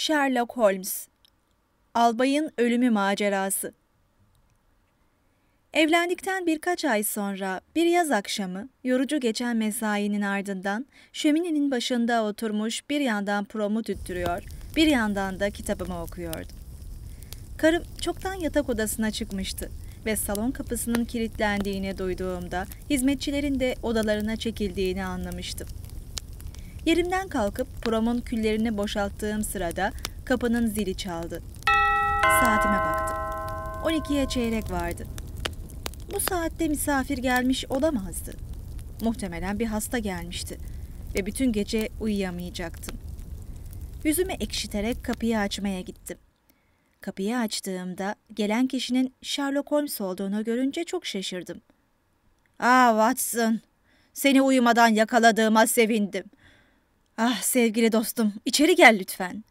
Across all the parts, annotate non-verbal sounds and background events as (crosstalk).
Sherlock Holmes Albayın Ölümü Macerası Evlendikten birkaç ay sonra bir yaz akşamı yorucu geçen mesainin ardından şöminenin başında oturmuş bir yandan promu tüttürüyor, bir yandan da kitabımı okuyordum. Karım çoktan yatak odasına çıkmıştı ve salon kapısının kilitlendiğini duyduğumda hizmetçilerin de odalarına çekildiğini anlamıştım. Yerimden kalkıp promun küllerini boşalttığım sırada kapının zili çaldı. Saatime baktım. 12'ye çeyrek vardı. Bu saatte misafir gelmiş olamazdı. Muhtemelen bir hasta gelmişti ve bütün gece uyuyamayacaktım. Yüzümü ekşiterek kapıyı açmaya gittim. Kapıyı açtığımda gelen kişinin Sherlock Holmes olduğunu görünce çok şaşırdım. ''Aa Watson, seni uyumadan yakaladığıma sevindim. Ah sevgili dostum, içeri gel lütfen.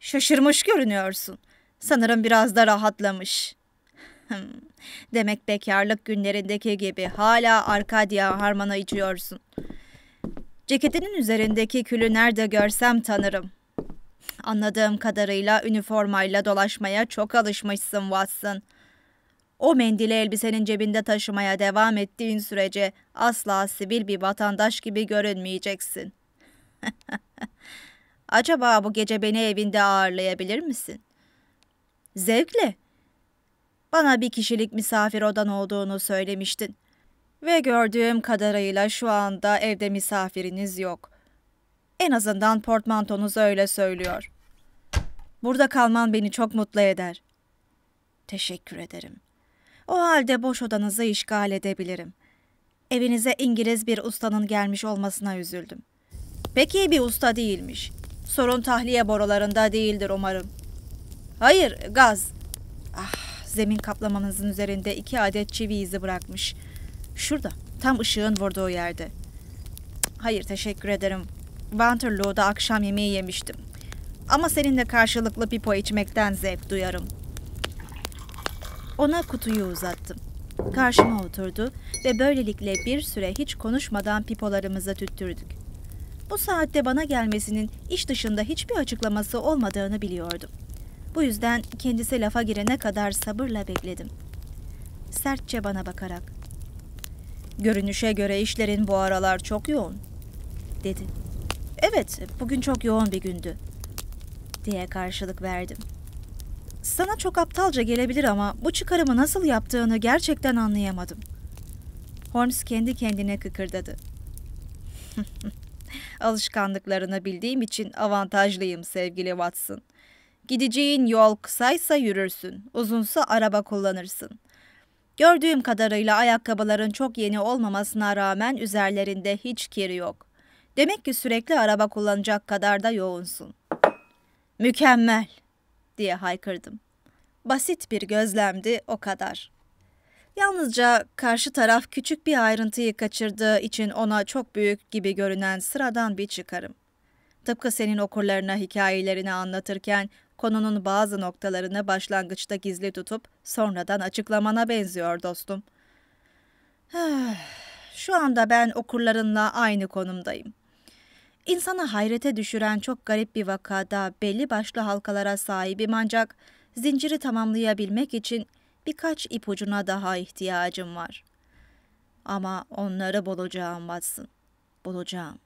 Şaşırmış görünüyorsun. Sanırım biraz da rahatlamış. Demek bekarlık günlerindeki gibi hala Arkadya harmana içiyorsun. Ceketinin üzerindeki külü nerede görsem tanırım. Anladığım kadarıyla üniformayla dolaşmaya çok alışmışsın Watson. O mendili elbisenin cebinde taşımaya devam ettiğin sürece asla sivil bir vatandaş gibi görünmeyeceksin.'' (laughs) Acaba bu gece beni evinde ağırlayabilir misin? Zevkle. Bana bir kişilik misafir odan olduğunu söylemiştin. Ve gördüğüm kadarıyla şu anda evde misafiriniz yok. En azından portmantonuz öyle söylüyor. Burada kalman beni çok mutlu eder. Teşekkür ederim. O halde boş odanızı işgal edebilirim. Evinize İngiliz bir ustanın gelmiş olmasına üzüldüm. Pek iyi bir usta değilmiş. Sorun tahliye borularında değildir umarım. Hayır, gaz. Ah, zemin kaplamamızın üzerinde iki adet çivi izi bırakmış. Şurada, tam ışığın vurduğu yerde. Hayır, teşekkür ederim. Waterloo'da akşam yemeği yemiştim. Ama seninle karşılıklı pipo içmekten zevk duyarım. Ona kutuyu uzattım. Karşıma oturdu ve böylelikle bir süre hiç konuşmadan pipolarımızı tüttürdük. Bu saatte bana gelmesinin iş dışında hiçbir açıklaması olmadığını biliyordum. Bu yüzden kendisi lafa girene kadar sabırla bekledim. Sertçe bana bakarak. Görünüşe göre işlerin bu aralar çok yoğun, dedi. Evet, bugün çok yoğun bir gündü, diye karşılık verdim. Sana çok aptalca gelebilir ama bu çıkarımı nasıl yaptığını gerçekten anlayamadım. Holmes kendi kendine kıkırdadı. (laughs) alışkanlıklarını bildiğim için avantajlıyım sevgili Watson. Gideceğin yol kısaysa yürürsün, uzunsa araba kullanırsın. Gördüğüm kadarıyla ayakkabıların çok yeni olmamasına rağmen üzerlerinde hiç kir yok. Demek ki sürekli araba kullanacak kadar da yoğunsun. Mükemmel diye haykırdım. Basit bir gözlemdi o kadar.'' Yalnızca karşı taraf küçük bir ayrıntıyı kaçırdığı için ona çok büyük gibi görünen sıradan bir çıkarım. Tıpkı senin okurlarına hikayelerini anlatırken konunun bazı noktalarını başlangıçta gizli tutup sonradan açıklamana benziyor dostum. Şu anda ben okurlarınla aynı konumdayım. İnsana hayrete düşüren çok garip bir vakada belli başlı halkalara sahibim ancak zinciri tamamlayabilmek için birkaç ipucuna daha ihtiyacım var. Ama onları bulacağım Watson, bulacağım.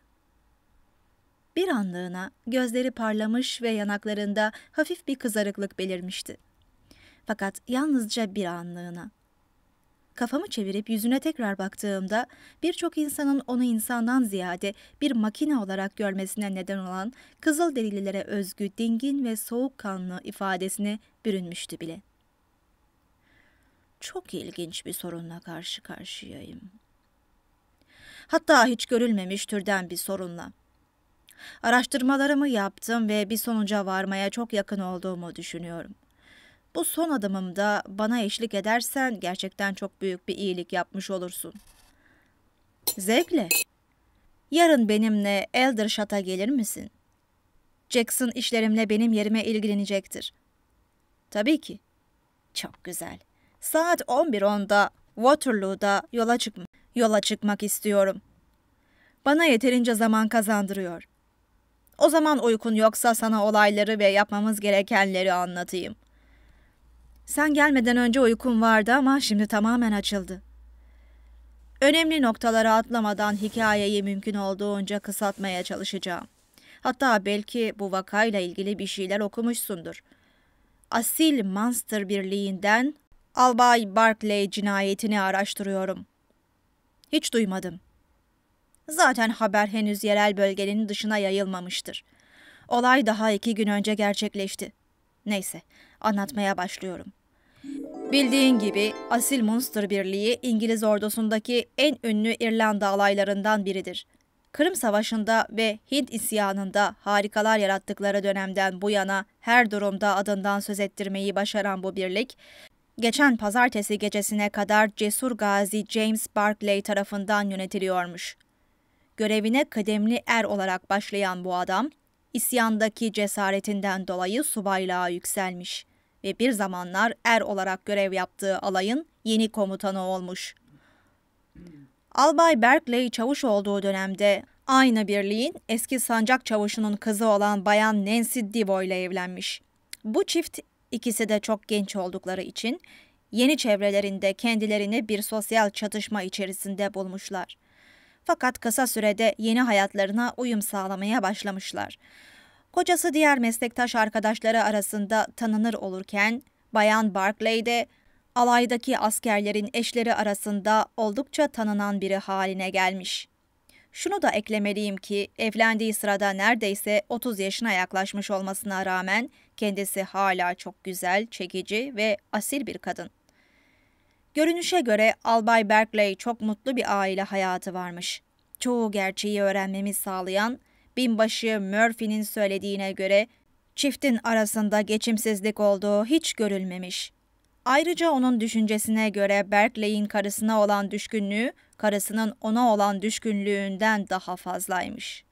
Bir anlığına gözleri parlamış ve yanaklarında hafif bir kızarıklık belirmişti. Fakat yalnızca bir anlığına. Kafamı çevirip yüzüne tekrar baktığımda birçok insanın onu insandan ziyade bir makine olarak görmesine neden olan kızıl derililere özgü dingin ve soğukkanlı ifadesine bürünmüştü bile.'' çok ilginç bir sorunla karşı karşıyayım. Hatta hiç görülmemiş türden bir sorunla. Araştırmalarımı yaptım ve bir sonuca varmaya çok yakın olduğumu düşünüyorum. Bu son adımımda bana eşlik edersen gerçekten çok büyük bir iyilik yapmış olursun. Zevkle. Yarın benimle Eldershot'a gelir misin? Jackson işlerimle benim yerime ilgilenecektir. Tabii ki. Çok güzel saat 11.10'da Waterloo'da yola, çık yola çıkmak istiyorum. Bana yeterince zaman kazandırıyor. O zaman uykun yoksa sana olayları ve yapmamız gerekenleri anlatayım. Sen gelmeden önce uykum vardı ama şimdi tamamen açıldı. Önemli noktaları atlamadan hikayeyi mümkün olduğunca kısaltmaya çalışacağım. Hatta belki bu vakayla ilgili bir şeyler okumuşsundur. Asil Monster Birliği'nden Albay Barclay cinayetini araştırıyorum. Hiç duymadım. Zaten haber henüz yerel bölgenin dışına yayılmamıştır. Olay daha iki gün önce gerçekleşti. Neyse, anlatmaya başlıyorum. Bildiğin gibi Asil Munster Birliği İngiliz ordusundaki en ünlü İrlanda alaylarından biridir. Kırım Savaşı'nda ve Hint isyanında harikalar yarattıkları dönemden bu yana her durumda adından söz ettirmeyi başaran bu birlik, geçen pazartesi gecesine kadar cesur gazi James Barclay tarafından yönetiliyormuş. Görevine kıdemli er olarak başlayan bu adam, isyandaki cesaretinden dolayı subaylığa yükselmiş ve bir zamanlar er olarak görev yaptığı alayın yeni komutanı olmuş. Albay Berkeley çavuş olduğu dönemde aynı birliğin eski sancak çavuşunun kızı olan bayan Nancy Divo ile evlenmiş. Bu çift İkisi de çok genç oldukları için yeni çevrelerinde kendilerini bir sosyal çatışma içerisinde bulmuşlar. Fakat kısa sürede yeni hayatlarına uyum sağlamaya başlamışlar. Kocası diğer meslektaş arkadaşları arasında tanınır olurken Bayan Barclay de alaydaki askerlerin eşleri arasında oldukça tanınan biri haline gelmiş. Şunu da eklemeliyim ki evlendiği sırada neredeyse 30 yaşına yaklaşmış olmasına rağmen Kendisi hala çok güzel, çekici ve asil bir kadın. Görünüşe göre Albay Berkeley çok mutlu bir aile hayatı varmış. Çoğu gerçeği öğrenmemi sağlayan binbaşı Murphy'nin söylediğine göre çiftin arasında geçimsizlik olduğu hiç görülmemiş. Ayrıca onun düşüncesine göre Berkeley'in karısına olan düşkünlüğü karısının ona olan düşkünlüğünden daha fazlaymış.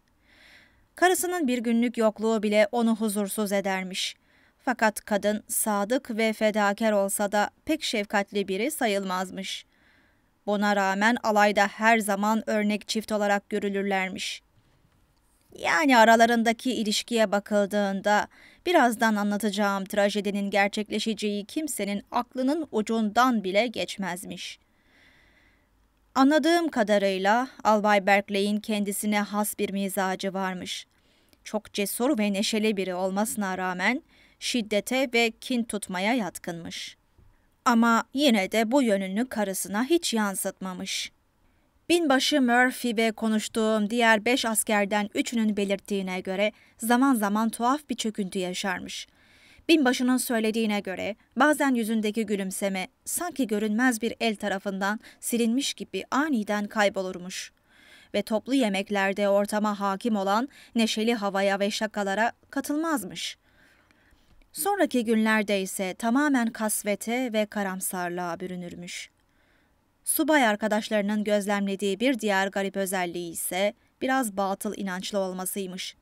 Karısının bir günlük yokluğu bile onu huzursuz edermiş. Fakat kadın sadık ve fedakar olsa da pek şefkatli biri sayılmazmış. Buna rağmen alayda her zaman örnek çift olarak görülürlermiş. Yani aralarındaki ilişkiye bakıldığında birazdan anlatacağım trajedinin gerçekleşeceği kimsenin aklının ucundan bile geçmezmiş.'' Anladığım kadarıyla Albay Berkeley'in kendisine has bir mizacı varmış. Çok cesur ve neşeli biri olmasına rağmen şiddete ve kin tutmaya yatkınmış. Ama yine de bu yönünü karısına hiç yansıtmamış. Binbaşı Murphy ve konuştuğum diğer beş askerden üçünün belirttiğine göre zaman zaman tuhaf bir çöküntü yaşarmış. Binbaşının söylediğine göre bazen yüzündeki gülümseme sanki görünmez bir el tarafından silinmiş gibi aniden kaybolurmuş ve toplu yemeklerde ortama hakim olan neşeli havaya ve şakalara katılmazmış. Sonraki günlerde ise tamamen kasvete ve karamsarlığa bürünürmüş. Subay arkadaşlarının gözlemlediği bir diğer garip özelliği ise biraz batıl inançlı olmasıymış.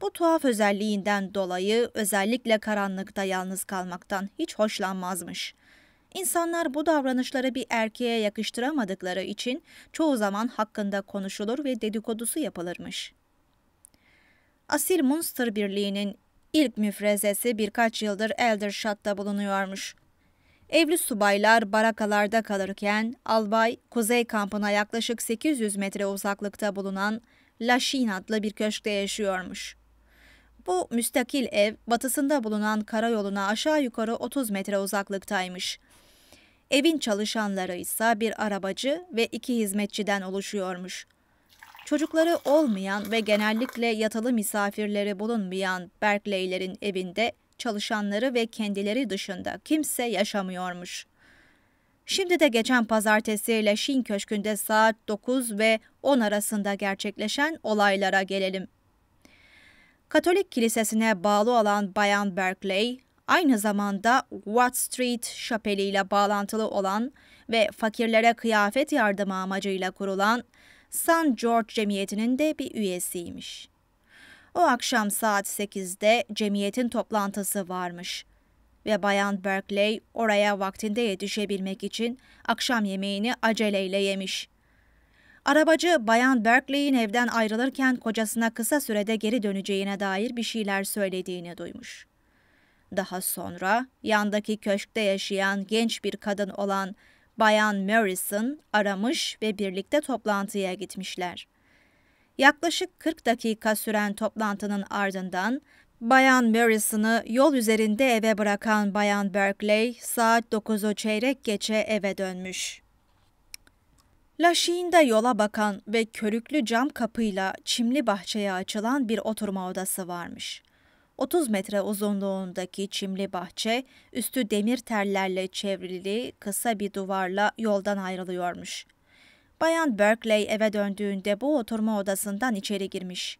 Bu tuhaf özelliğinden dolayı özellikle karanlıkta yalnız kalmaktan hiç hoşlanmazmış. İnsanlar bu davranışları bir erkeğe yakıştıramadıkları için çoğu zaman hakkında konuşulur ve dedikodusu yapılırmış. Asil Munster Birliği'nin ilk müfrezesi birkaç yıldır Eldershot'ta bulunuyormuş. Evli subaylar barakalarda kalırken albay kuzey kampına yaklaşık 800 metre uzaklıkta bulunan Laşin adlı bir köşkte yaşıyormuş. Bu müstakil ev batısında bulunan karayoluna aşağı yukarı 30 metre uzaklıktaymış. Evin çalışanları ise bir arabacı ve iki hizmetçiden oluşuyormuş. Çocukları olmayan ve genellikle yatılı misafirleri bulunmayan Berkeley'lerin evinde çalışanları ve kendileri dışında kimse yaşamıyormuş. Şimdi de geçen pazartesi Leşin Köşkü'nde saat 9 ve 10 arasında gerçekleşen olaylara gelelim. Katolik Kilisesi'ne bağlı olan Bayan Berkeley, aynı zamanda Watt Street Şapeli ile bağlantılı olan ve fakirlere kıyafet yardımı amacıyla kurulan San George Cemiyeti'nin de bir üyesiymiş. O akşam saat 8'de cemiyetin toplantısı varmış ve Bayan Berkeley oraya vaktinde yetişebilmek için akşam yemeğini aceleyle yemiş. Arabacı Bayan Berkeley'in evden ayrılırken kocasına kısa sürede geri döneceğine dair bir şeyler söylediğini duymuş. Daha sonra yandaki köşkte yaşayan genç bir kadın olan Bayan Morrison aramış ve birlikte toplantıya gitmişler. Yaklaşık 40 dakika süren toplantının ardından Bayan Morrison'ı yol üzerinde eve bırakan Bayan Berkeley saat 9'u çeyrek geçe eve dönmüş. Laşiğinde yola bakan ve körüklü cam kapıyla çimli bahçeye açılan bir oturma odası varmış. 30 metre uzunluğundaki çimli bahçe, üstü demir tellerle çevrili kısa bir duvarla yoldan ayrılıyormuş. Bayan Berkeley eve döndüğünde bu oturma odasından içeri girmiş.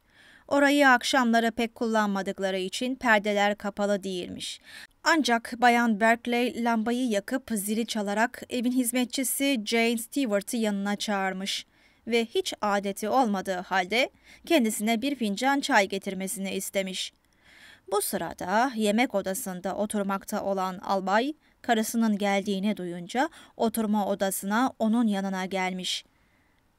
Orayı akşamları pek kullanmadıkları için perdeler kapalı değilmiş. Ancak Bayan Berkeley lambayı yakıp zili çalarak evin hizmetçisi Jane Stewart'ı yanına çağırmış ve hiç adeti olmadığı halde kendisine bir fincan çay getirmesini istemiş. Bu sırada yemek odasında oturmakta olan albay karısının geldiğini duyunca oturma odasına onun yanına gelmiş.''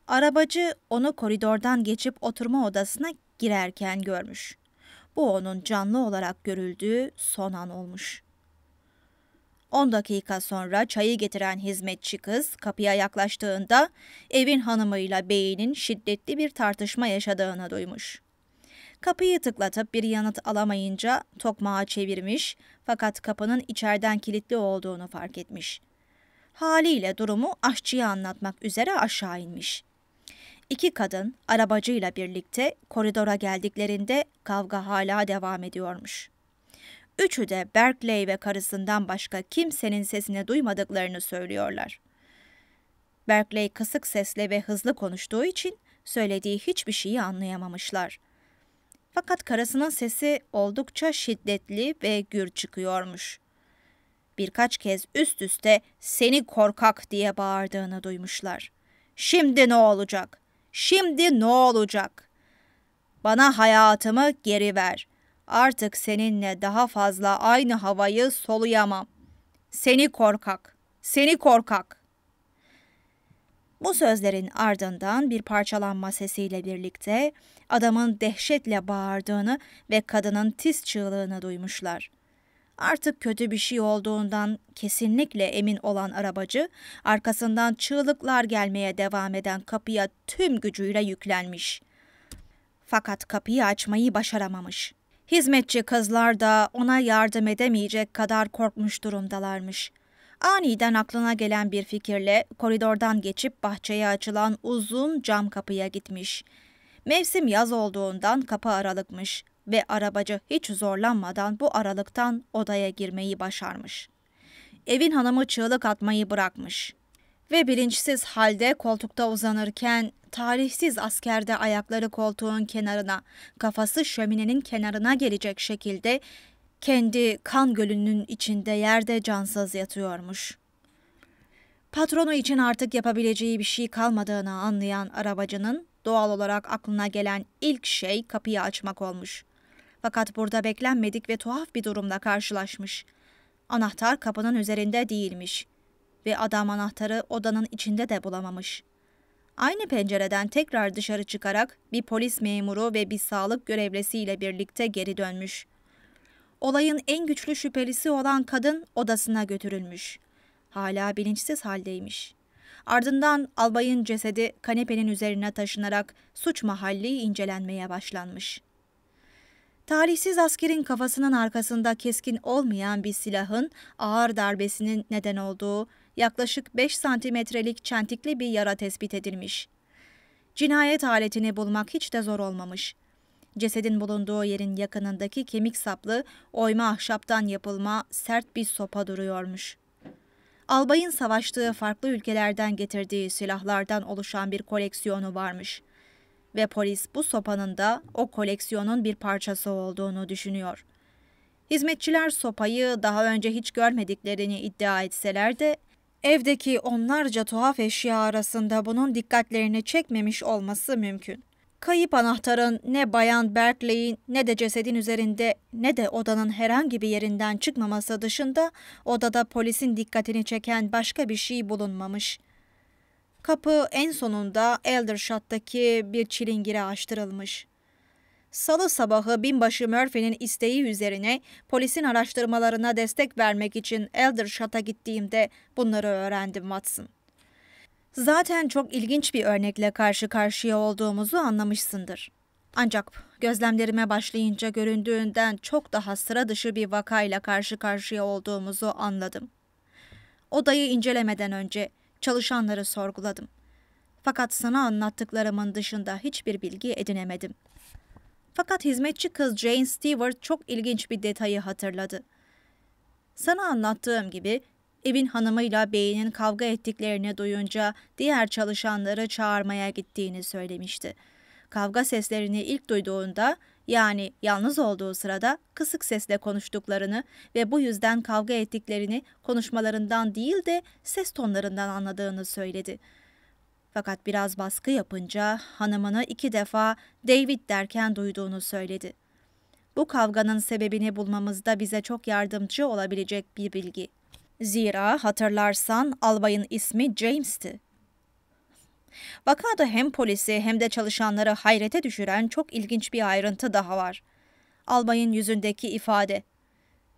Arabacı onu koridordan geçip oturma odasına girerken görmüş. Bu onun canlı olarak görüldüğü son an olmuş. 10 dakika sonra çayı getiren hizmetçi kız kapıya yaklaştığında evin hanımıyla beyinin şiddetli bir tartışma yaşadığını duymuş. Kapıyı tıklatıp bir yanıt alamayınca tokmağı çevirmiş fakat kapının içeriden kilitli olduğunu fark etmiş. Haliyle durumu aşçıya anlatmak üzere aşağı inmiş. İki kadın arabacıyla birlikte koridora geldiklerinde kavga hala devam ediyormuş. Üçü de Berkeley ve karısından başka kimsenin sesini duymadıklarını söylüyorlar. Berkeley kısık sesle ve hızlı konuştuğu için söylediği hiçbir şeyi anlayamamışlar. Fakat karısının sesi oldukça şiddetli ve gür çıkıyormuş. Birkaç kez üst üste seni korkak diye bağırdığını duymuşlar. Şimdi ne olacak? Şimdi ne olacak? Bana hayatımı geri ver. Artık seninle daha fazla aynı havayı soluyamam. Seni korkak, seni korkak. Bu sözlerin ardından bir parçalanma sesiyle birlikte adamın dehşetle bağırdığını ve kadının tiz çığlığını duymuşlar.'' Artık kötü bir şey olduğundan kesinlikle emin olan arabacı, arkasından çığlıklar gelmeye devam eden kapıya tüm gücüyle yüklenmiş. Fakat kapıyı açmayı başaramamış. Hizmetçi kızlar da ona yardım edemeyecek kadar korkmuş durumdalarmış. Aniden aklına gelen bir fikirle koridordan geçip bahçeye açılan uzun cam kapıya gitmiş. Mevsim yaz olduğundan kapı aralıkmış ve arabacı hiç zorlanmadan bu aralıktan odaya girmeyi başarmış. Evin hanımı çığlık atmayı bırakmış ve bilinçsiz halde koltukta uzanırken tarihsiz askerde ayakları koltuğun kenarına, kafası şöminenin kenarına gelecek şekilde kendi kan gölünün içinde yerde cansız yatıyormuş. Patronu için artık yapabileceği bir şey kalmadığını anlayan arabacının doğal olarak aklına gelen ilk şey kapıyı açmak olmuş. Fakat burada beklenmedik ve tuhaf bir durumla karşılaşmış. Anahtar kapının üzerinde değilmiş ve adam anahtarı odanın içinde de bulamamış. Aynı pencereden tekrar dışarı çıkarak bir polis memuru ve bir sağlık görevlisiyle birlikte geri dönmüş. Olayın en güçlü şüphelisi olan kadın odasına götürülmüş. Hala bilinçsiz haldeymiş.'' Ardından albayın cesedi kanepenin üzerine taşınarak suç mahalli incelenmeye başlanmış. Talihsiz askerin kafasının arkasında keskin olmayan bir silahın ağır darbesinin neden olduğu yaklaşık 5 santimetrelik çentikli bir yara tespit edilmiş. Cinayet aletini bulmak hiç de zor olmamış. Cesedin bulunduğu yerin yakınındaki kemik saplı, oyma ahşaptan yapılma sert bir sopa duruyormuş. Albayın savaştığı farklı ülkelerden getirdiği silahlardan oluşan bir koleksiyonu varmış ve polis bu sopanın da o koleksiyonun bir parçası olduğunu düşünüyor. Hizmetçiler sopayı daha önce hiç görmediklerini iddia etseler de evdeki onlarca tuhaf eşya arasında bunun dikkatlerini çekmemiş olması mümkün. Kayıp anahtarın ne Bayan Berkeley'in ne de cesedin üzerinde ne de odanın herhangi bir yerinden çıkmaması dışında odada polisin dikkatini çeken başka bir şey bulunmamış. Kapı en sonunda Eldershot'taki bir çilingire açtırılmış. Salı sabahı binbaşı Murphy'nin isteği üzerine polisin araştırmalarına destek vermek için Eldershot'a gittiğimde bunları öğrendim Watson. Zaten çok ilginç bir örnekle karşı karşıya olduğumuzu anlamışsındır. Ancak gözlemlerime başlayınca göründüğünden çok daha sıra dışı bir vakayla karşı karşıya olduğumuzu anladım. Odayı incelemeden önce çalışanları sorguladım. Fakat sana anlattıklarımın dışında hiçbir bilgi edinemedim. Fakat hizmetçi kız Jane Stewart çok ilginç bir detayı hatırladı. Sana anlattığım gibi evin hanımıyla beyinin kavga ettiklerini duyunca diğer çalışanları çağırmaya gittiğini söylemişti. Kavga seslerini ilk duyduğunda yani yalnız olduğu sırada kısık sesle konuştuklarını ve bu yüzden kavga ettiklerini konuşmalarından değil de ses tonlarından anladığını söyledi. Fakat biraz baskı yapınca hanımına iki defa David derken duyduğunu söyledi. Bu kavganın sebebini bulmamızda bize çok yardımcı olabilecek bir bilgi. Zira hatırlarsan albayın ismi James'ti. Vakada hem polisi hem de çalışanları hayrete düşüren çok ilginç bir ayrıntı daha var. Albayın yüzündeki ifade.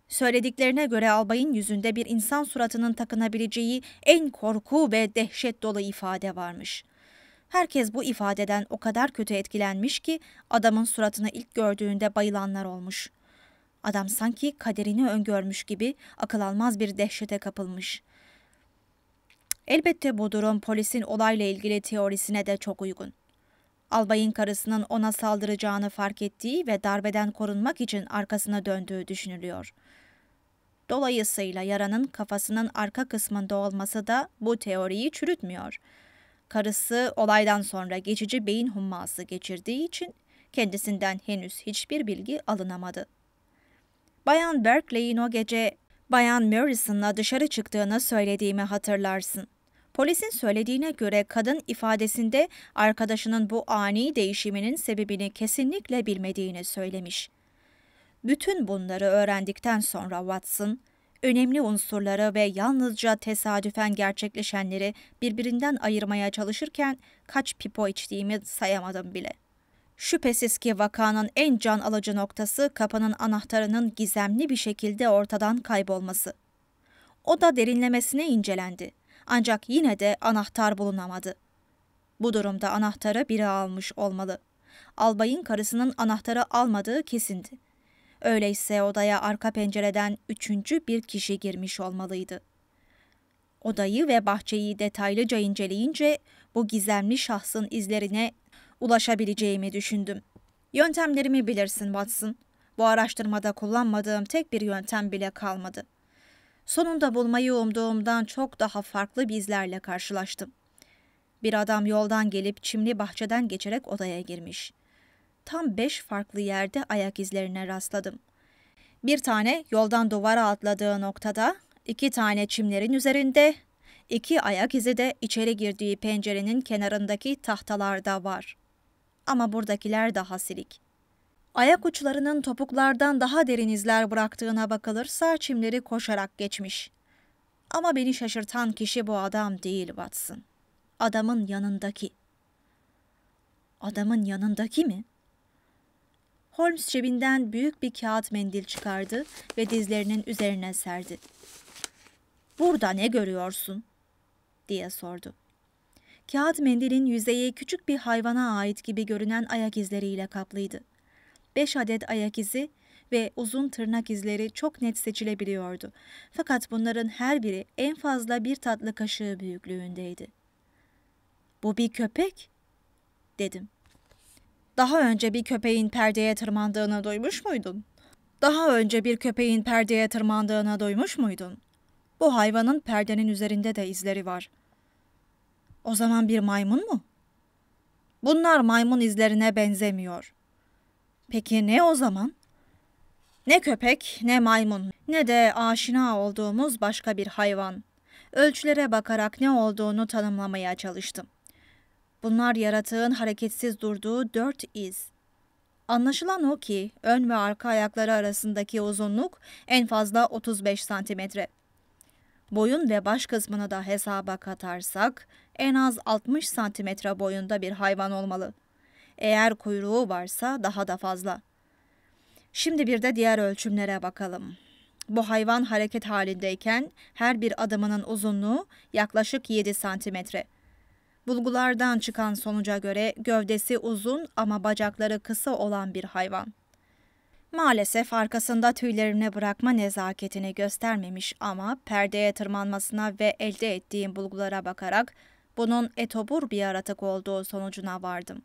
Söylediklerine göre albayın yüzünde bir insan suratının takınabileceği en korku ve dehşet dolu ifade varmış. Herkes bu ifadeden o kadar kötü etkilenmiş ki adamın suratını ilk gördüğünde bayılanlar olmuş. Adam sanki kaderini öngörmüş gibi akıl almaz bir dehşete kapılmış. Elbette bu durum polisin olayla ilgili teorisine de çok uygun. Albayın karısının ona saldıracağını fark ettiği ve darbeden korunmak için arkasına döndüğü düşünülüyor. Dolayısıyla yaranın kafasının arka kısmında olması da bu teoriyi çürütmüyor. Karısı olaydan sonra geçici beyin humması geçirdiği için kendisinden henüz hiçbir bilgi alınamadı. Bayan Berkeley'in o gece Bayan Morrison'la dışarı çıktığını söylediğimi hatırlarsın. Polisin söylediğine göre kadın ifadesinde arkadaşının bu ani değişiminin sebebini kesinlikle bilmediğini söylemiş. Bütün bunları öğrendikten sonra Watson, önemli unsurları ve yalnızca tesadüfen gerçekleşenleri birbirinden ayırmaya çalışırken kaç pipo içtiğimi sayamadım bile. Şüphesiz ki vakanın en can alıcı noktası kapının anahtarının gizemli bir şekilde ortadan kaybolması. O da derinlemesine incelendi. Ancak yine de anahtar bulunamadı. Bu durumda anahtarı biri almış olmalı. Albayın karısının anahtarı almadığı kesindi. Öyleyse odaya arka pencereden üçüncü bir kişi girmiş olmalıydı. Odayı ve bahçeyi detaylıca inceleyince bu gizemli şahsın izlerine ulaşabileceğimi düşündüm. Yöntemlerimi bilirsin Watson. Bu araştırmada kullanmadığım tek bir yöntem bile kalmadı. Sonunda bulmayı umduğumdan çok daha farklı bizlerle karşılaştım. Bir adam yoldan gelip çimli bahçeden geçerek odaya girmiş. Tam beş farklı yerde ayak izlerine rastladım. Bir tane yoldan duvara atladığı noktada, iki tane çimlerin üzerinde, iki ayak izi de içeri girdiği pencerenin kenarındaki tahtalarda var. Ama buradakiler daha silik. Ayak uçlarının topuklardan daha derin izler bıraktığına bakılırsa çimleri koşarak geçmiş. Ama beni şaşırtan kişi bu adam değil Watson. Adamın yanındaki. Adamın yanındaki mi? Holmes cebinden büyük bir kağıt mendil çıkardı ve dizlerinin üzerine serdi. ''Burada ne görüyorsun?'' diye sordu. Kağıt mendilin yüzeyi küçük bir hayvana ait gibi görünen ayak izleriyle kaplıydı. 5 adet ayak izi ve uzun tırnak izleri çok net seçilebiliyordu. Fakat bunların her biri en fazla bir tatlı kaşığı büyüklüğündeydi. Bu bir köpek, dedim. Daha önce bir köpeğin perdeye tırmandığını duymuş muydun? Daha önce bir köpeğin perdeye tırmandığını duymuş muydun? Bu hayvanın perdenin üzerinde de izleri var. O zaman bir maymun mu? Bunlar maymun izlerine benzemiyor. Peki ne o zaman? Ne köpek, ne maymun, ne de aşina olduğumuz başka bir hayvan. Ölçülere bakarak ne olduğunu tanımlamaya çalıştım. Bunlar yaratığın hareketsiz durduğu dört iz. Anlaşılan o ki ön ve arka ayakları arasındaki uzunluk en fazla 35 santimetre. Boyun ve baş kısmını da hesaba katarsak en az 60 santimetre boyunda bir hayvan olmalı. Eğer kuyruğu varsa daha da fazla. Şimdi bir de diğer ölçümlere bakalım. Bu hayvan hareket halindeyken her bir adımının uzunluğu yaklaşık 7 santimetre. Bulgulardan çıkan sonuca göre gövdesi uzun ama bacakları kısa olan bir hayvan. Maalesef arkasında tüylerini bırakma nezaketini göstermemiş ama perdeye tırmanmasına ve elde ettiğim bulgulara bakarak bunun etobur bir yaratık olduğu sonucuna vardım.''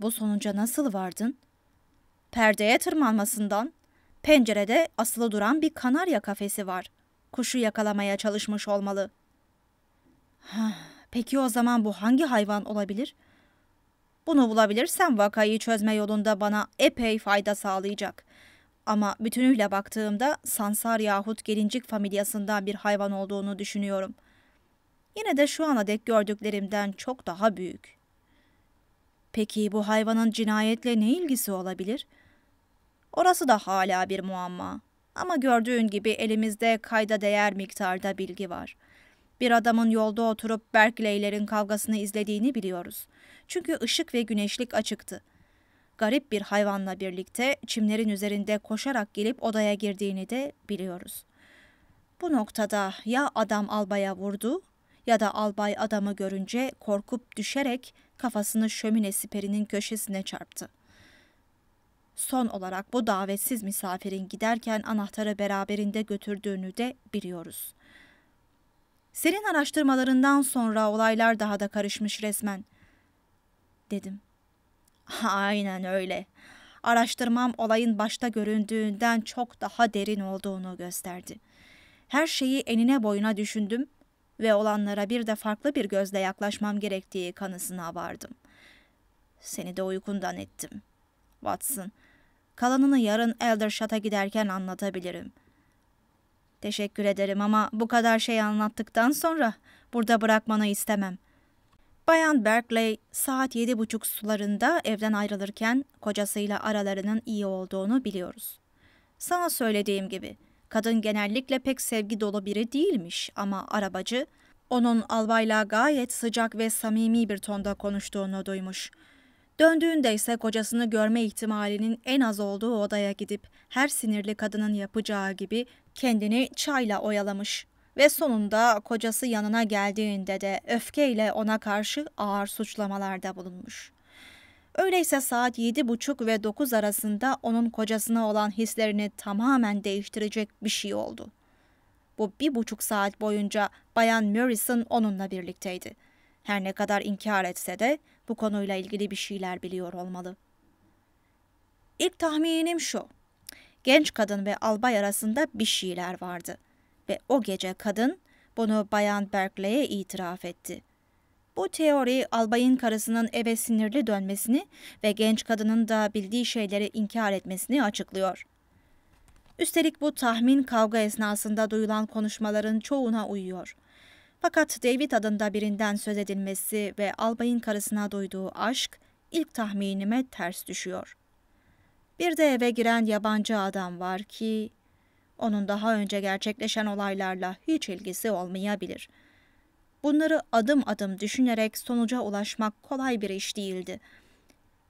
Bu sonuca nasıl vardın? Perdeye tırmanmasından. Pencerede asılı duran bir kanarya kafesi var. Kuşu yakalamaya çalışmış olmalı. peki o zaman bu hangi hayvan olabilir? Bunu bulabilirsem vakayı çözme yolunda bana epey fayda sağlayacak. Ama bütünüyle baktığımda sansar yahut gelincik familyasından bir hayvan olduğunu düşünüyorum. Yine de şu ana dek gördüklerimden çok daha büyük.'' Peki bu hayvanın cinayetle ne ilgisi olabilir? Orası da hala bir muamma. Ama gördüğün gibi elimizde kayda değer miktarda bilgi var. Bir adamın yolda oturup Berkeley'lerin kavgasını izlediğini biliyoruz. Çünkü ışık ve güneşlik açıktı. Garip bir hayvanla birlikte çimlerin üzerinde koşarak gelip odaya girdiğini de biliyoruz. Bu noktada ya adam albaya vurdu ya da albay adamı görünce korkup düşerek kafasını şömine siperinin köşesine çarptı. Son olarak bu davetsiz misafirin giderken anahtarı beraberinde götürdüğünü de biliyoruz. Senin araştırmalarından sonra olaylar daha da karışmış resmen. Dedim. Aynen öyle. Araştırmam olayın başta göründüğünden çok daha derin olduğunu gösterdi. Her şeyi enine boyuna düşündüm ve olanlara bir de farklı bir gözle yaklaşmam gerektiği kanısına vardım. Seni de uykundan ettim. Watson, kalanını yarın Eldershot'a giderken anlatabilirim. Teşekkür ederim ama bu kadar şey anlattıktan sonra burada bırakmanı istemem. Bayan Berkeley saat yedi buçuk sularında evden ayrılırken kocasıyla aralarının iyi olduğunu biliyoruz. Sana söylediğim gibi Kadın genellikle pek sevgi dolu biri değilmiş ama arabacı onun albayla gayet sıcak ve samimi bir tonda konuştuğunu duymuş. Döndüğünde ise kocasını görme ihtimalinin en az olduğu odaya gidip her sinirli kadının yapacağı gibi kendini çayla oyalamış ve sonunda kocası yanına geldiğinde de öfkeyle ona karşı ağır suçlamalarda bulunmuş. Öyleyse saat 7.30 ve 9 arasında onun kocasına olan hislerini tamamen değiştirecek bir şey oldu. Bu bir buçuk saat boyunca Bayan Morrison onunla birlikteydi. Her ne kadar inkar etse de bu konuyla ilgili bir şeyler biliyor olmalı. İlk tahminim şu. Genç kadın ve albay arasında bir şeyler vardı. Ve o gece kadın bunu Bayan Berkeley'e itiraf etti. Bu teori albayın karısının eve sinirli dönmesini ve genç kadının da bildiği şeyleri inkar etmesini açıklıyor. Üstelik bu tahmin kavga esnasında duyulan konuşmaların çoğuna uyuyor. Fakat David adında birinden söz edilmesi ve albayın karısına duyduğu aşk ilk tahminime ters düşüyor. Bir de eve giren yabancı adam var ki onun daha önce gerçekleşen olaylarla hiç ilgisi olmayabilir.'' Bunları adım adım düşünerek sonuca ulaşmak kolay bir iş değildi.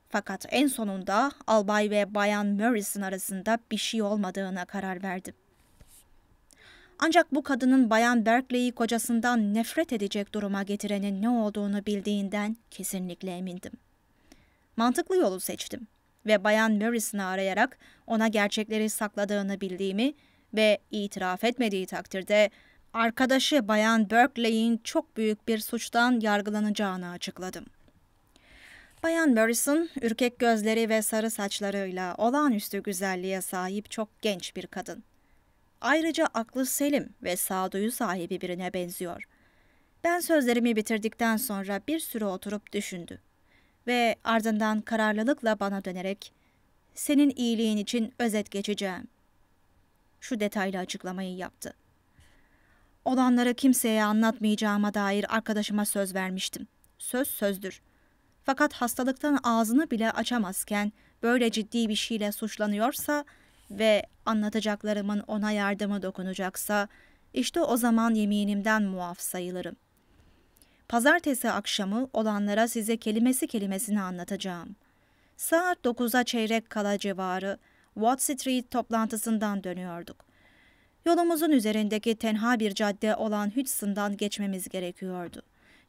Fakat en sonunda albay ve bayan Morrison arasında bir şey olmadığına karar verdim. Ancak bu kadının bayan Berkeley'i kocasından nefret edecek duruma getirenin ne olduğunu bildiğinden kesinlikle emindim. Mantıklı yolu seçtim ve bayan Morrison'ı arayarak ona gerçekleri sakladığını bildiğimi ve itiraf etmediği takdirde arkadaşı Bayan Berkeley'in çok büyük bir suçtan yargılanacağını açıkladım. Bayan Morrison, ürkek gözleri ve sarı saçlarıyla olağanüstü güzelliğe sahip çok genç bir kadın. Ayrıca aklı selim ve sağduyu sahibi birine benziyor. Ben sözlerimi bitirdikten sonra bir süre oturup düşündü ve ardından kararlılıkla bana dönerek "Senin iyiliğin için özet geçeceğim." Şu detaylı açıklamayı yaptı. Olanlara kimseye anlatmayacağıma dair arkadaşıma söz vermiştim. Söz sözdür. Fakat hastalıktan ağzını bile açamazken böyle ciddi bir şeyle suçlanıyorsa ve anlatacaklarımın ona yardımı dokunacaksa işte o zaman yeminimden muaf sayılırım. Pazartesi akşamı olanlara size kelimesi kelimesini anlatacağım. Saat 9'a çeyrek kala civarı Watt Street toplantısından dönüyorduk. Yolumuzun üzerindeki tenha bir cadde olan Hudson'dan geçmemiz gerekiyordu.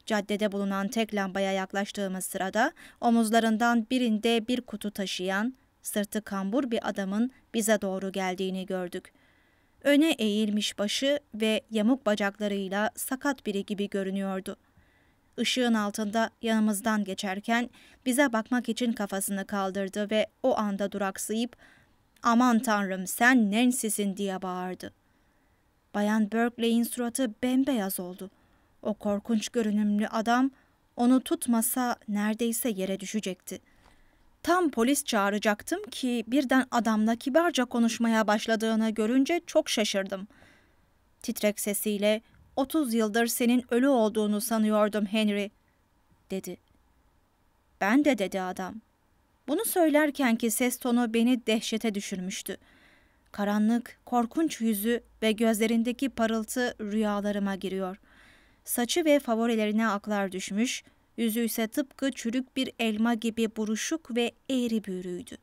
Caddede bulunan tek lambaya yaklaştığımız sırada omuzlarından birinde bir kutu taşıyan, sırtı kambur bir adamın bize doğru geldiğini gördük. Öne eğilmiş başı ve yamuk bacaklarıyla sakat biri gibi görünüyordu. Işığın altında yanımızdan geçerken bize bakmak için kafasını kaldırdı ve o anda duraksayıp ''Aman tanrım sen Nancy'sin'' diye bağırdı. Bayan Berkeley'in suratı bembeyaz oldu. O korkunç görünümlü adam onu tutmasa neredeyse yere düşecekti. Tam polis çağıracaktım ki birden adamla kibarca konuşmaya başladığını görünce çok şaşırdım. Titrek sesiyle 30 yıldır senin ölü olduğunu sanıyordum Henry, dedi. Ben de dedi adam. Bunu söylerken ki ses tonu beni dehşete düşürmüştü.'' Karanlık, korkunç yüzü ve gözlerindeki parıltı rüyalarıma giriyor. Saçı ve favorilerine aklar düşmüş, yüzü ise tıpkı çürük bir elma gibi buruşuk ve eğri büğrüydü.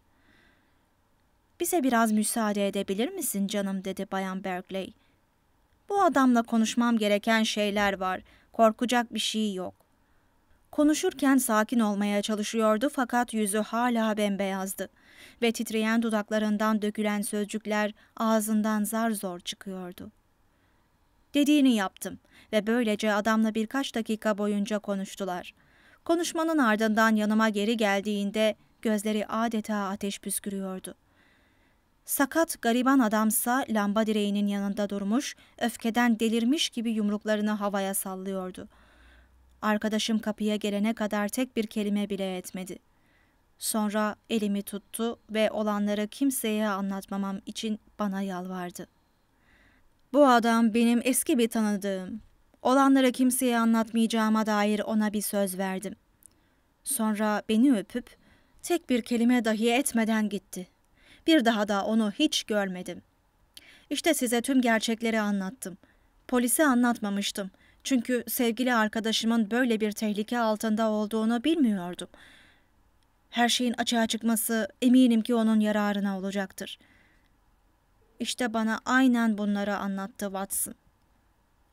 Bize biraz müsaade edebilir misin canım dedi Bayan Berkeley. Bu adamla konuşmam gereken şeyler var. Korkacak bir şey yok. Konuşurken sakin olmaya çalışıyordu fakat yüzü hala bembeyazdı ve titreyen dudaklarından dökülen sözcükler ağzından zar zor çıkıyordu. Dediğini yaptım ve böylece adamla birkaç dakika boyunca konuştular. Konuşmanın ardından yanıma geri geldiğinde gözleri adeta ateş püskürüyordu. Sakat gariban adamsa lamba direğinin yanında durmuş, öfkeden delirmiş gibi yumruklarını havaya sallıyordu. Arkadaşım kapıya gelene kadar tek bir kelime bile etmedi.'' Sonra elimi tuttu ve olanları kimseye anlatmamam için bana yalvardı. Bu adam benim eski bir tanıdığım. Olanları kimseye anlatmayacağıma dair ona bir söz verdim. Sonra beni öpüp tek bir kelime dahi etmeden gitti. Bir daha da onu hiç görmedim. İşte size tüm gerçekleri anlattım. Polise anlatmamıştım. Çünkü sevgili arkadaşımın böyle bir tehlike altında olduğunu bilmiyordum.'' Her şeyin açığa çıkması eminim ki onun yararına olacaktır. İşte bana aynen bunları anlattı Watson.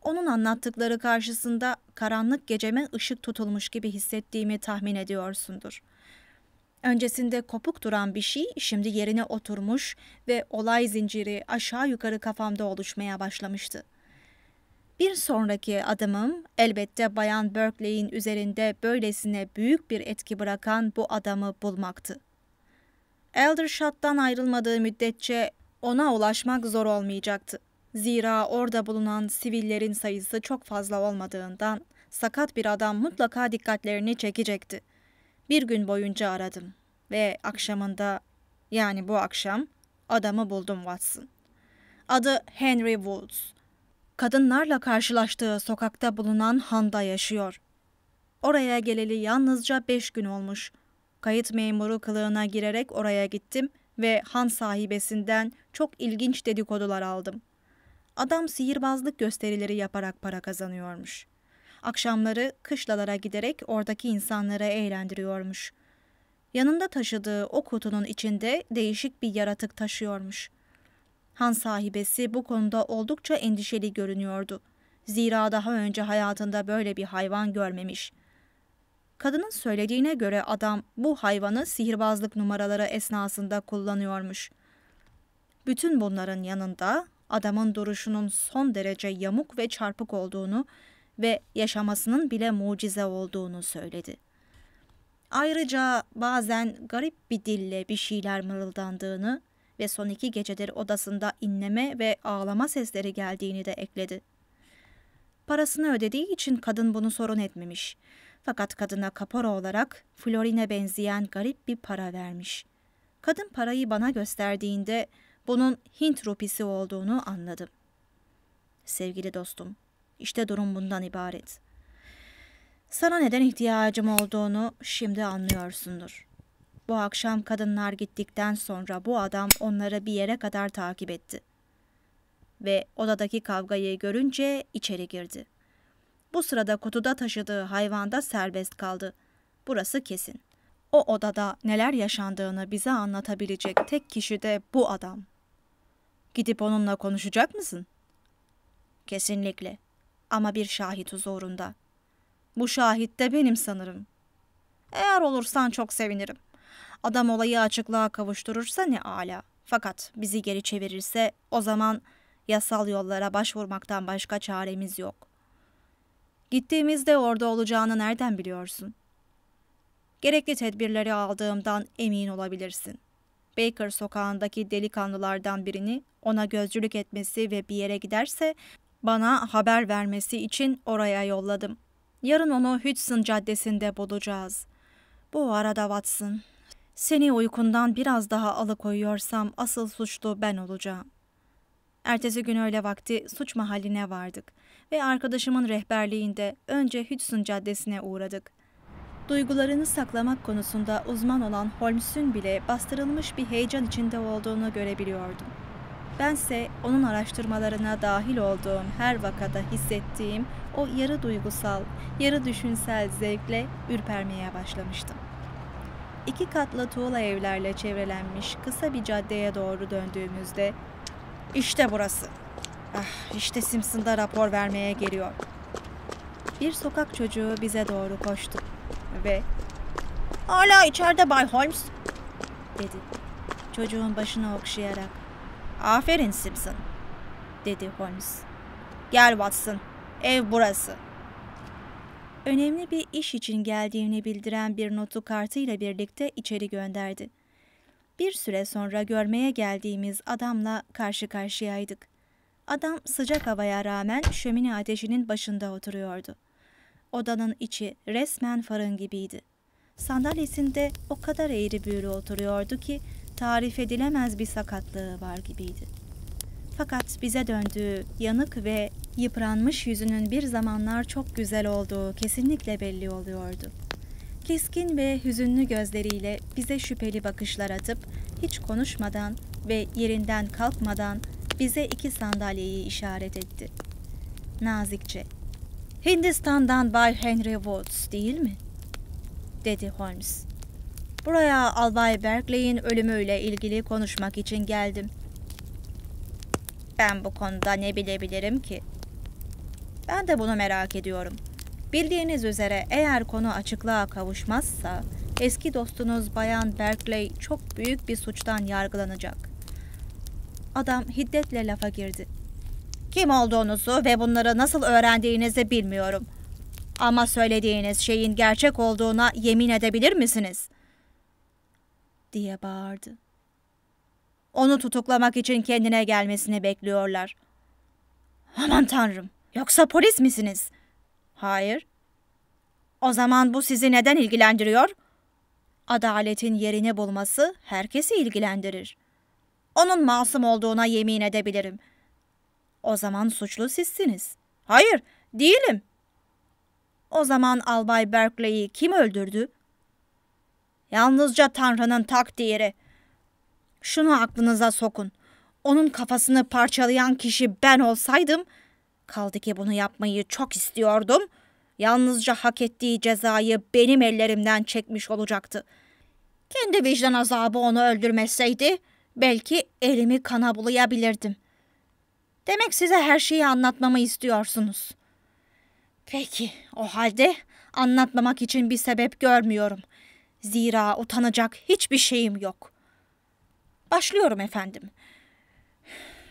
Onun anlattıkları karşısında karanlık geceme ışık tutulmuş gibi hissettiğimi tahmin ediyorsundur. Öncesinde kopuk duran bir şey şimdi yerine oturmuş ve olay zinciri aşağı yukarı kafamda oluşmaya başlamıştı. Bir sonraki adımım elbette Bayan Berkeley'in üzerinde böylesine büyük bir etki bırakan bu adamı bulmaktı. Eldershot'tan ayrılmadığı müddetçe ona ulaşmak zor olmayacaktı. Zira orada bulunan sivillerin sayısı çok fazla olmadığından sakat bir adam mutlaka dikkatlerini çekecekti. Bir gün boyunca aradım ve akşamında yani bu akşam adamı buldum Watson. Adı Henry Woods kadınlarla karşılaştığı sokakta bulunan Han'da yaşıyor. Oraya geleli yalnızca beş gün olmuş. Kayıt memuru kılığına girerek oraya gittim ve Han sahibesinden çok ilginç dedikodular aldım. Adam sihirbazlık gösterileri yaparak para kazanıyormuş. Akşamları kışlalara giderek oradaki insanları eğlendiriyormuş. Yanında taşıdığı o kutunun içinde değişik bir yaratık taşıyormuş.'' Han sahibesi bu konuda oldukça endişeli görünüyordu. Zira daha önce hayatında böyle bir hayvan görmemiş. Kadının söylediğine göre adam bu hayvanı sihirbazlık numaraları esnasında kullanıyormuş. Bütün bunların yanında adamın duruşunun son derece yamuk ve çarpık olduğunu ve yaşamasının bile mucize olduğunu söyledi. Ayrıca bazen garip bir dille bir şeyler mırıldandığını ve son iki gecedir odasında inleme ve ağlama sesleri geldiğini de ekledi. Parasını ödediği için kadın bunu sorun etmemiş. Fakat kadına kapora olarak florine benzeyen garip bir para vermiş. Kadın parayı bana gösterdiğinde bunun Hint rupisi olduğunu anladım. Sevgili dostum, işte durum bundan ibaret. Sana neden ihtiyacım olduğunu şimdi anlıyorsundur.'' Bu akşam kadınlar gittikten sonra bu adam onları bir yere kadar takip etti. Ve odadaki kavgayı görünce içeri girdi. Bu sırada kutuda taşıdığı hayvan da serbest kaldı. Burası kesin. O odada neler yaşandığını bize anlatabilecek tek kişi de bu adam. Gidip onunla konuşacak mısın? Kesinlikle. Ama bir şahit huzurunda. Bu şahit de benim sanırım. Eğer olursan çok sevinirim.'' Adam olayı açıklığa kavuşturursa ne ala. Fakat bizi geri çevirirse o zaman yasal yollara başvurmaktan başka çaremiz yok. Gittiğimizde orada olacağını nereden biliyorsun? Gerekli tedbirleri aldığımdan emin olabilirsin. Baker sokağındaki delikanlılardan birini ona gözcülük etmesi ve bir yere giderse bana haber vermesi için oraya yolladım. Yarın onu Hudson Caddesi'nde bulacağız. Bu arada Watson, seni uykundan biraz daha alıkoyuyorsam asıl suçlu ben olacağım. Ertesi gün öğle vakti suç mahalline vardık ve arkadaşımın rehberliğinde önce Hudson Caddesi'ne uğradık. Duygularını saklamak konusunda uzman olan Holmes'ün bile bastırılmış bir heyecan içinde olduğunu görebiliyordum. Bense onun araştırmalarına dahil olduğum her vakada hissettiğim o yarı duygusal, yarı düşünsel zevkle ürpermeye başlamıştım iki katlı tuğla evlerle çevrelenmiş kısa bir caddeye doğru döndüğümüzde işte burası. Ah, işte Simpson'da rapor vermeye geliyor. Bir sokak çocuğu bize doğru koştu ve ''Hala içeride Bay Holmes'' dedi. Çocuğun başını okşayarak ''Aferin Simpson'' dedi Holmes. ''Gel Watson, ev burası.'' önemli bir iş için geldiğini bildiren bir notu kartıyla birlikte içeri gönderdi. Bir süre sonra görmeye geldiğimiz adamla karşı karşıyaydık. Adam sıcak havaya rağmen şömine ateşinin başında oturuyordu. Odanın içi resmen farın gibiydi. Sandalyesinde o kadar eğri büğrü oturuyordu ki tarif edilemez bir sakatlığı var gibiydi.'' Fakat bize döndüğü yanık ve yıpranmış yüzünün bir zamanlar çok güzel olduğu kesinlikle belli oluyordu. Keskin ve hüzünlü gözleriyle bize şüpheli bakışlar atıp hiç konuşmadan ve yerinden kalkmadan bize iki sandalyeyi işaret etti. Nazikçe, Hindistan'dan Bay Henry Woods değil mi? dedi Holmes. Buraya Albay Berkeley'in ölümüyle ilgili konuşmak için geldim. Ben bu konuda ne bilebilirim ki? Ben de bunu merak ediyorum. Bildiğiniz üzere eğer konu açıklığa kavuşmazsa eski dostunuz Bayan Berkeley çok büyük bir suçtan yargılanacak. Adam hiddetle lafa girdi. Kim olduğunuzu ve bunları nasıl öğrendiğinizi bilmiyorum. Ama söylediğiniz şeyin gerçek olduğuna yemin edebilir misiniz? diye bağırdı. Onu tutuklamak için kendine gelmesini bekliyorlar. Aman tanrım, yoksa polis misiniz? Hayır. O zaman bu sizi neden ilgilendiriyor? Adaletin yerini bulması herkesi ilgilendirir. Onun masum olduğuna yemin edebilirim. O zaman suçlu sizsiniz. Hayır, değilim. O zaman Albay Berkeley'i kim öldürdü? Yalnızca Tanrı'nın takdiri. Şunu aklınıza sokun. Onun kafasını parçalayan kişi ben olsaydım, kaldı ki bunu yapmayı çok istiyordum, yalnızca hak ettiği cezayı benim ellerimden çekmiş olacaktı. Kendi vicdan azabı onu öldürmeseydi, belki elimi kana bulayabilirdim. Demek size her şeyi anlatmamı istiyorsunuz. Peki, o halde anlatmamak için bir sebep görmüyorum. Zira utanacak hiçbir şeyim yok. Başlıyorum efendim.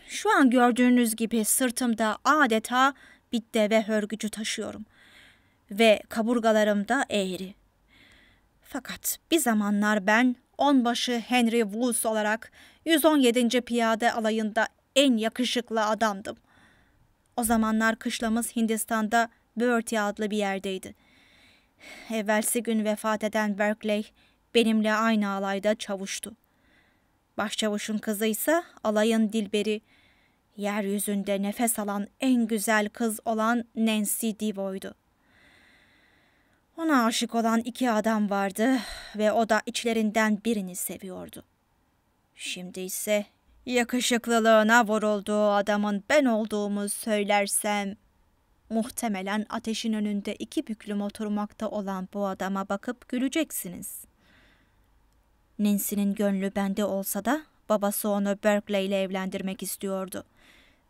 Şu an gördüğünüz gibi sırtımda adeta bir deve hörgücü taşıyorum. Ve kaburgalarımda eğri. Fakat bir zamanlar ben onbaşı Henry Woods olarak 117. Piyade alayında en yakışıklı adamdım. O zamanlar kışlamız Hindistan'da Bertie adlı bir yerdeydi. Evvelsi gün vefat eden Berkeley benimle aynı alayda çavuştu. Başçavuşun kızı ise alayın Dilberi. Yeryüzünde nefes alan en güzel kız olan Nancy Devoy'du. Ona aşık olan iki adam vardı ve o da içlerinden birini seviyordu. Şimdi ise yakışıklılığına vurulduğu adamın ben olduğumu söylersem muhtemelen ateşin önünde iki büklüm oturmakta olan bu adama bakıp güleceksiniz.'' Nancy'nin gönlü bende olsa da babası onu Berkeley ile evlendirmek istiyordu.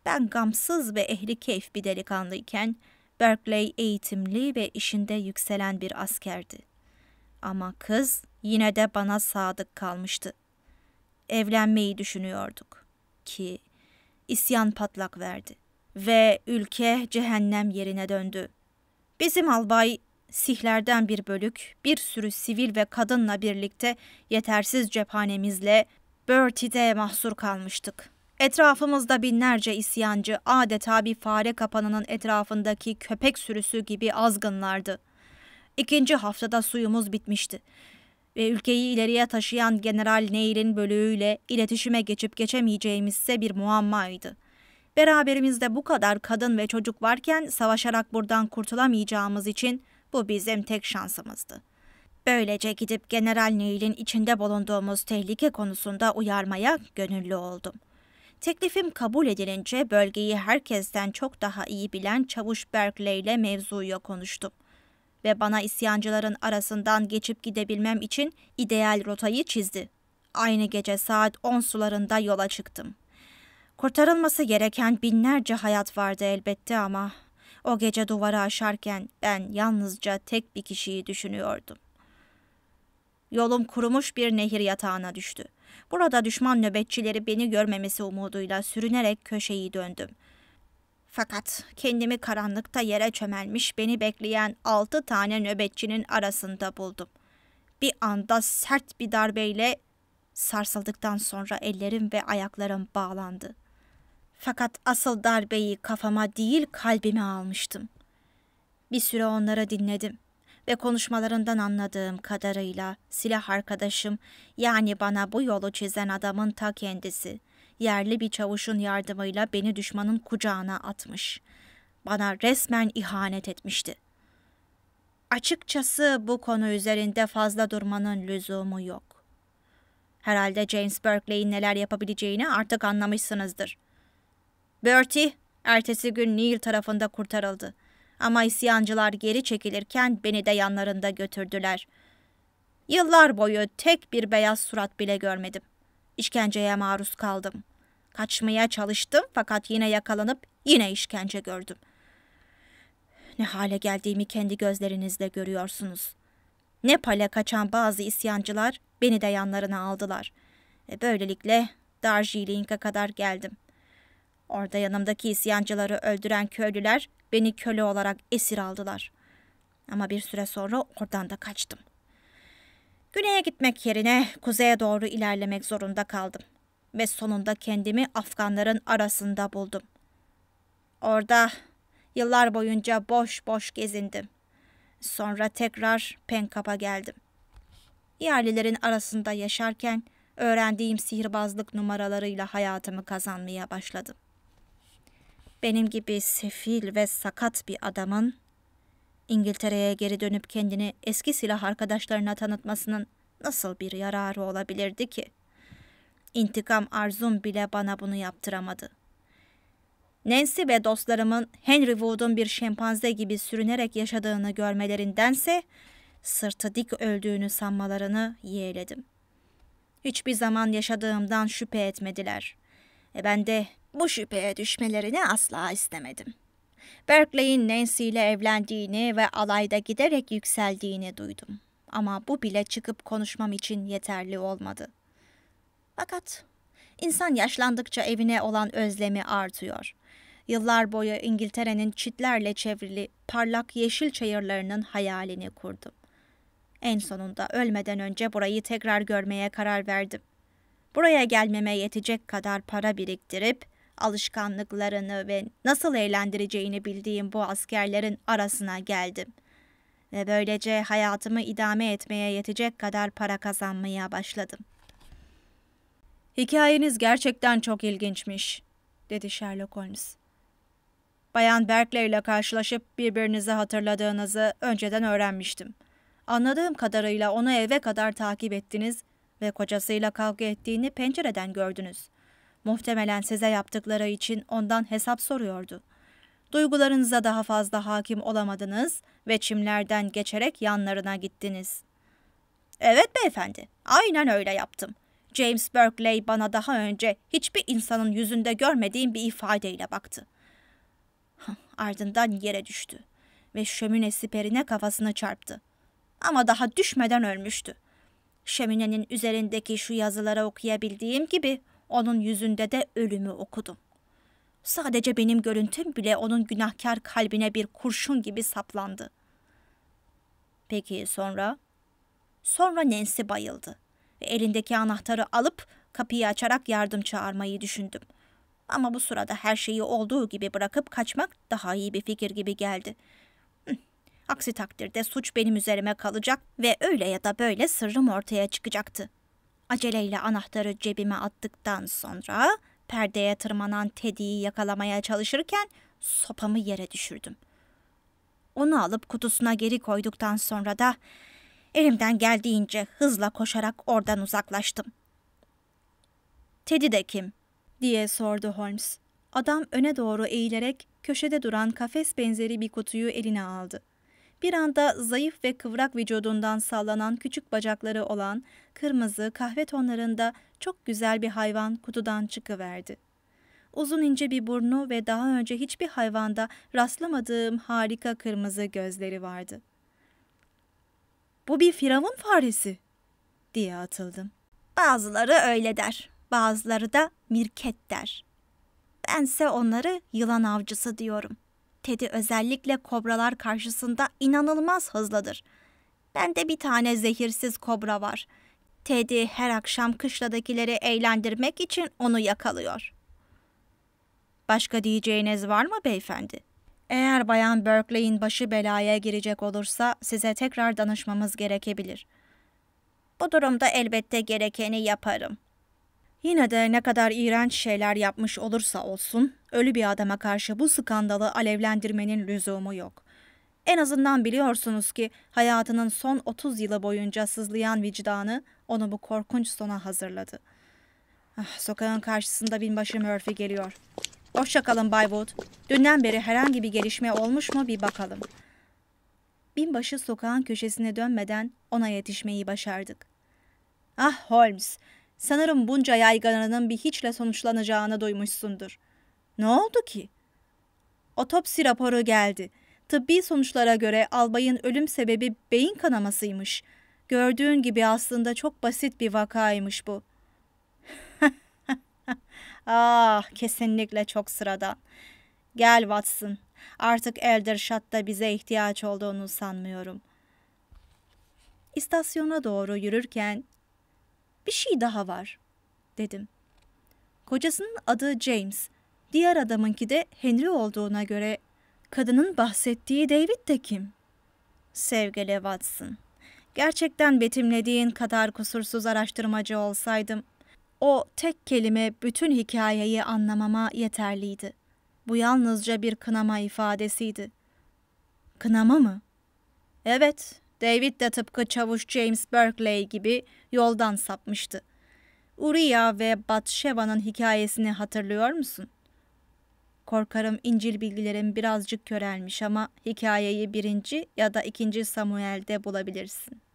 Ben gamsız ve ehli keyif bir delikanlıyken Berkeley eğitimli ve işinde yükselen bir askerdi. Ama kız yine de bana sadık kalmıştı. Evlenmeyi düşünüyorduk ki isyan patlak verdi ve ülke cehennem yerine döndü. Bizim albay sihlerden bir bölük, bir sürü sivil ve kadınla birlikte yetersiz cephanemizle Bertie'de mahsur kalmıştık. Etrafımızda binlerce isyancı adeta bir fare kapanının etrafındaki köpek sürüsü gibi azgınlardı. İkinci haftada suyumuz bitmişti ve ülkeyi ileriye taşıyan General Neil'in bölüğüyle iletişime geçip geçemeyeceğimizse bir muammaydı. Beraberimizde bu kadar kadın ve çocuk varken savaşarak buradan kurtulamayacağımız için bu bizim tek şansımızdı. Böylece gidip General Neil'in içinde bulunduğumuz tehlike konusunda uyarmaya gönüllü oldum. Teklifim kabul edilince bölgeyi herkesten çok daha iyi bilen Çavuş Berkley ile mevzuyu konuştum ve bana isyancıların arasından geçip gidebilmem için ideal rotayı çizdi. Aynı gece saat 10 sularında yola çıktım. Kurtarılması gereken binlerce hayat vardı elbette ama o gece duvarı aşarken ben yalnızca tek bir kişiyi düşünüyordum. Yolum kurumuş bir nehir yatağına düştü. Burada düşman nöbetçileri beni görmemesi umuduyla sürünerek köşeyi döndüm. Fakat kendimi karanlıkta yere çömelmiş beni bekleyen altı tane nöbetçinin arasında buldum. Bir anda sert bir darbeyle sarsıldıktan sonra ellerim ve ayaklarım bağlandı. Fakat asıl darbeyi kafama değil kalbime almıştım. Bir süre onlara dinledim ve konuşmalarından anladığım kadarıyla silah arkadaşım yani bana bu yolu çizen adamın ta kendisi yerli bir çavuşun yardımıyla beni düşmanın kucağına atmış. Bana resmen ihanet etmişti. Açıkçası bu konu üzerinde fazla durmanın lüzumu yok. Herhalde James Berkeley'in neler yapabileceğini artık anlamışsınızdır.'' Bertie ertesi gün Neil tarafında kurtarıldı. Ama isyancılar geri çekilirken beni de yanlarında götürdüler. Yıllar boyu tek bir beyaz surat bile görmedim. İşkenceye maruz kaldım. Kaçmaya çalıştım fakat yine yakalanıp yine işkence gördüm. Ne hale geldiğimi kendi gözlerinizle görüyorsunuz. Nepal'e kaçan bazı isyancılar beni de yanlarına aldılar. Ve böylelikle Darjeeling'e kadar geldim.'' Orada yanımdaki isyancıları öldüren köylüler beni köle olarak esir aldılar. Ama bir süre sonra oradan da kaçtım. Güney'e gitmek yerine kuzeye doğru ilerlemek zorunda kaldım ve sonunda kendimi Afganların arasında buldum. Orada yıllar boyunca boş boş gezindim. Sonra tekrar Penkap'a geldim. Yerlilerin arasında yaşarken öğrendiğim sihirbazlık numaralarıyla hayatımı kazanmaya başladım benim gibi sefil ve sakat bir adamın İngiltere'ye geri dönüp kendini eski silah arkadaşlarına tanıtmasının nasıl bir yararı olabilirdi ki? İntikam arzum bile bana bunu yaptıramadı. Nancy ve dostlarımın Henry Wood'un bir şempanze gibi sürünerek yaşadığını görmelerindense sırtı dik öldüğünü sanmalarını yeğledim. Hiçbir zaman yaşadığımdan şüphe etmediler. E ben de bu şüpheye düşmelerini asla istemedim. Berkeley'in Nancy ile evlendiğini ve alayda giderek yükseldiğini duydum. Ama bu bile çıkıp konuşmam için yeterli olmadı. Fakat insan yaşlandıkça evine olan özlemi artıyor. Yıllar boyu İngiltere'nin çitlerle çevrili parlak yeşil çayırlarının hayalini kurdum. En sonunda ölmeden önce burayı tekrar görmeye karar verdim. Buraya gelmeme yetecek kadar para biriktirip alışkanlıklarını ve nasıl eğlendireceğini bildiğim bu askerlerin arasına geldim. Ve böylece hayatımı idame etmeye yetecek kadar para kazanmaya başladım. Hikayeniz gerçekten çok ilginçmiş, dedi Sherlock Holmes. Bayan Berkeley ile karşılaşıp birbirinizi hatırladığınızı önceden öğrenmiştim. Anladığım kadarıyla onu eve kadar takip ettiniz ve kocasıyla kavga ettiğini pencereden gördünüz.'' Muhtemelen size yaptıkları için ondan hesap soruyordu. Duygularınıza daha fazla hakim olamadınız ve çimlerden geçerek yanlarına gittiniz. Evet beyefendi, aynen öyle yaptım. James Berkeley bana daha önce hiçbir insanın yüzünde görmediğim bir ifadeyle baktı. (laughs) Ardından yere düştü ve şömine siperine kafasını çarptı. Ama daha düşmeden ölmüştü. Şöminenin üzerindeki şu yazıları okuyabildiğim gibi onun yüzünde de ölümü okudum. Sadece benim görüntüm bile onun günahkar kalbine bir kurşun gibi saplandı. Peki sonra? Sonra Nancy bayıldı elindeki anahtarı alıp kapıyı açarak yardım çağırmayı düşündüm. Ama bu sırada her şeyi olduğu gibi bırakıp kaçmak daha iyi bir fikir gibi geldi. Aksi takdirde suç benim üzerime kalacak ve öyle ya da böyle sırrım ortaya çıkacaktı.'' Aceleyle anahtarı cebime attıktan sonra perdeye tırmanan Teddy'yi yakalamaya çalışırken sopamı yere düşürdüm. Onu alıp kutusuna geri koyduktan sonra da elimden geldiğince hızla koşarak oradan uzaklaştım. Teddy de kim? diye sordu Holmes. Adam öne doğru eğilerek köşede duran kafes benzeri bir kutuyu eline aldı. Bir anda zayıf ve kıvrak vücudundan sallanan küçük bacakları olan kırmızı kahve tonlarında çok güzel bir hayvan kutudan çıkıverdi. Uzun ince bir burnu ve daha önce hiçbir hayvanda rastlamadığım harika kırmızı gözleri vardı. Bu bir firavun faresi diye atıldım. Bazıları öyle der, bazıları da mirket der. Bense onları yılan avcısı diyorum. Teddy özellikle kobralar karşısında inanılmaz hızlıdır. Bende bir tane zehirsiz kobra var. Teddy her akşam kışladakileri eğlendirmek için onu yakalıyor. Başka diyeceğiniz var mı beyefendi? Eğer Bayan Berkeley'in başı belaya girecek olursa size tekrar danışmamız gerekebilir. Bu durumda elbette gerekeni yaparım.'' Yine de ne kadar iğrenç şeyler yapmış olursa olsun, ölü bir adama karşı bu skandalı alevlendirmenin lüzumu yok. En azından biliyorsunuz ki hayatının son 30 yılı boyunca sızlayan vicdanı onu bu korkunç sona hazırladı. Ah, sokağın karşısında binbaşı Murphy geliyor. Hoşçakalın Bay Wood. Dünden beri herhangi bir gelişme olmuş mu bir bakalım. Binbaşı sokağın köşesine dönmeden ona yetişmeyi başardık. Ah Holmes, Sanırım bunca yaygaranın bir hiçle sonuçlanacağını duymuşsundur. Ne oldu ki? Otopsi raporu geldi. Tıbbi sonuçlara göre albayın ölüm sebebi beyin kanamasıymış. Gördüğün gibi aslında çok basit bir vakaymış bu. (laughs) ah, kesinlikle çok sıradan. Gel Watson, artık Eldershot'ta bize ihtiyaç olduğunu sanmıyorum. İstasyona doğru yürürken bir şey daha var, dedim. Kocasının adı James, diğer adamınki de Henry olduğuna göre kadının bahsettiği David de kim? Sevgili Watson, gerçekten betimlediğin kadar kusursuz araştırmacı olsaydım, o tek kelime bütün hikayeyi anlamama yeterliydi. Bu yalnızca bir kınama ifadesiydi. Kınama mı? Evet, David de tıpkı çavuş James Berkeley gibi yoldan sapmıştı. Uriah ve Batşeva'nın hikayesini hatırlıyor musun? Korkarım İncil bilgilerim birazcık körelmiş ama hikayeyi birinci ya da ikinci Samuel'de bulabilirsin.